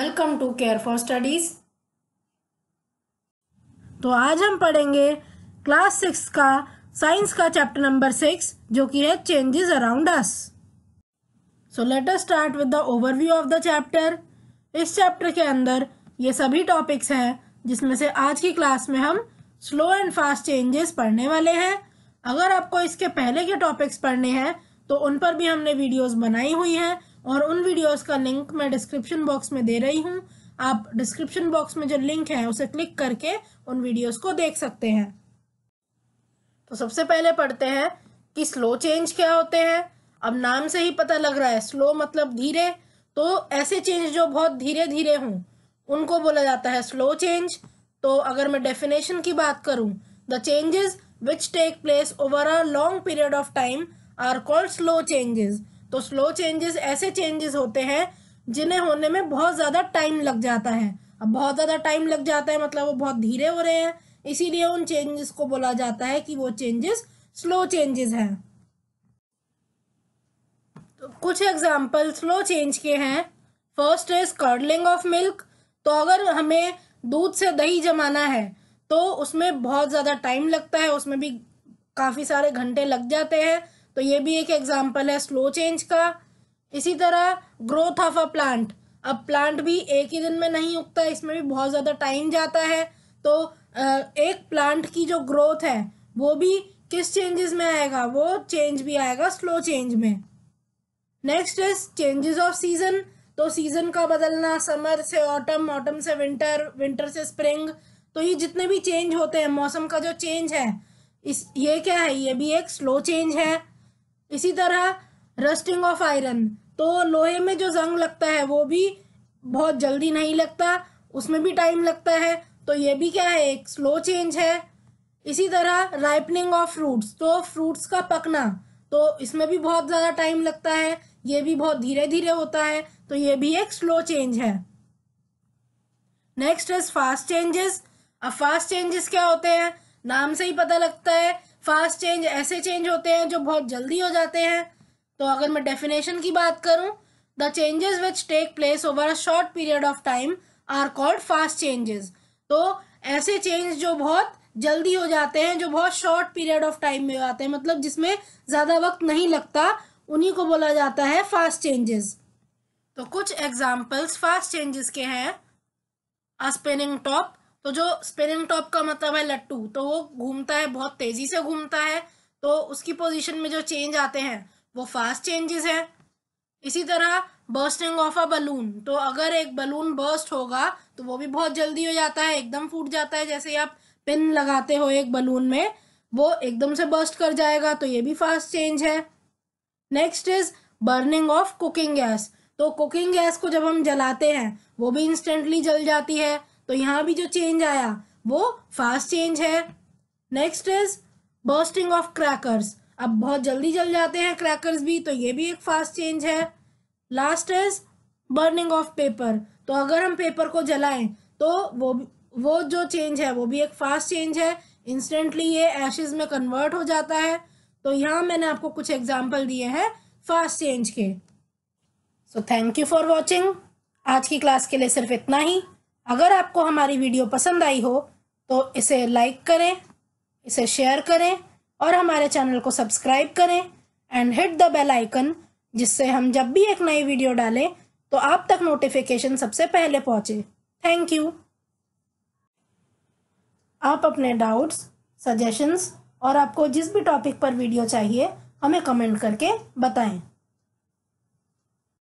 welcome to care for studies तो आज हम पढ़ेंगे क्लास सिक्स का साइंस का चैप्टर नंबर सिक्स जो कि है changes around us so let us start with the overview of the chapter इस चैप्टर के अंदर ये सभी टॉपिक्स हैं जिसमें से आज की क्लास में हम स्लो एंड फास्ट चेंजेस पढ़ने वाले हैं अगर आपको इसके पहले के टॉपिक्स पढ़ने हैं तो उन पर भी हमने वीडियोस बनाई हुई हैं और उन वीडियोस का लिंक मैं डिस्क्रिप्शन बॉक्स में दे रही हूँ आप डिस्क्रिप्शन बॉक्स में जो लिंक है उसे क्लिक करके उन वीडियोस को देख सकते हैं तो सबसे पहले पढ़ते हैं कि स्लो चेंज क्या होते हैं अब नाम से ही पता लग रहा है स्लो मतलब धीरे तो ऐसे चेंज जो बहुत धीरे धीरे हों उनको बोला जाता है स्लो चेंज तो अगर मैं डेफिनेशन की बात करूं the changes which take place over a long period of time are called slow changes तो स्लो चेंजेस ऐसे चेंजेस होते हैं जिन्हें होने में बहुत ज़्यादा टाइम लग जाता है अब बहुत ज़्यादा टाइम लग जाता है मतलब वो बहुत धीरे हो रहे हैं इसीलिए उन चेंजेस को बोला जाता है कि वो चेंजेस स्लो चेंजेस हैं तो कुछ एग्जाम्पल स्लो चेंज के हैं first is curdling of milk तो अगर हमें दूध से दही जमाना है तो उसमें बहुत ज़्यादा टाइम लगता है उसमें भी काफ़ी सारे घंटे लग जाते हैं तो ये भी एक एग्जाम्पल है स्लो चेंज का इसी तरह ग्रोथ ऑफ अ प्लांट अब प्लांट भी एक ही दिन में नहीं उगता इसमें भी बहुत ज़्यादा टाइम जाता है तो एक प्लांट की जो ग्रोथ है वो भी किस चेंजेस में आएगा वो चेंज भी आएगा स्लो चेंज में next is changes of season तो सीजन का बदलना समर से ऑटम ऑटम से विंटर विंटर से स्प्रिंग तो ये जितने भी चेंज होते हैं मौसम का जो चेंज है इस ये क्या है ये भी एक स्लो चेंज है इसी तरह रस्टिंग ऑफ आयरन तो लोहे में जो जंग लगता है वो भी बहुत जल्दी नहीं लगता उसमें भी टाइम लगता है तो ये भी क्या है एक स्लो चेंज है इसी तरह राइपनिंग ऑफ फ्रूट्स तो फ्रूट्स का पकना तो इसमें भी बहुत ज़्यादा टाइम लगता है ये भी बहुत धीरे धीरे होता है तो ये भी एक स्लो चेंज है नेक्स्ट इज फास्ट चेंजेस अब फास्ट चेंजेस क्या होते हैं नाम से ही पता लगता है फास्ट चेंज ऐसे चेंज होते हैं जो बहुत जल्दी हो जाते हैं तो अगर मैं डेफिनेशन की बात करूं the changes which take place over a short period of time are called fast changes तो ऐसे चेंज जो बहुत जल्दी हो जाते हैं जो बहुत शॉर्ट पीरियड ऑफ टाइम में आते हैं मतलब जिसमें ज़्यादा वक्त नहीं लगता उन्हीं को बोला जाता है फास्ट चेंजेस तो कुछ एग्जाम्पल्स फास्ट चेंजेस के हैं अ स्पिनिंग टॉप तो जो स्पिनिंग टॉप का मतलब है लट्टू तो वो घूमता है बहुत तेजी से घूमता है तो उसकी पोजीशन में जो चेंज आते हैं वो फास्ट चेंजेस हैं इसी तरह बर्स्टिंग ऑफ अ बलून तो अगर एक बलून बर्स्ट होगा तो वो भी बहुत जल्दी हो जाता है एकदम फूट जाता है जैसे आप पिन लगाते हो एक बलून में वो एकदम से बर्स्ट कर जाएगा तो ये भी फास्ट चेंज है next is burning of cooking gas तो कुकिंग गैस को जब हम जलाते हैं वो भी इंस्टेंटली जल जाती है तो यहाँ भी जो चेंज आया वो फास्ट चेंज है next is bursting of crackers अब बहुत जल्दी जल जाते हैं क्रैकर्स भी तो ये भी एक फास्ट चेंज है last is burning of paper तो अगर हम पेपर को जलाएं तो वो वो जो चेंज है वो भी एक फास्ट चेंज है इंस्टेंटली ये एशेज में कन्वर्ट हो जाता है तो यहाँ मैंने आपको कुछ एग्जाम्पल दिए हैं फास्ट चेंज के so thank you for watching आज की क्लास के लिए सिर्फ इतना ही अगर आपको हमारी वीडियो पसंद आई हो तो इसे लाइक करें इसे शेयर करें और हमारे चैनल को सब्सक्राइब करें and hit the bell icon जिससे हम जब भी एक नई वीडियो डालें तो आप तक नोटिफिकेशन सबसे पहले पहुंचे थैंक यू आप अपने डाउट्स सजेशंस और आपको जिस भी टॉपिक पर वीडियो चाहिए हमें कमेंट करके बताएं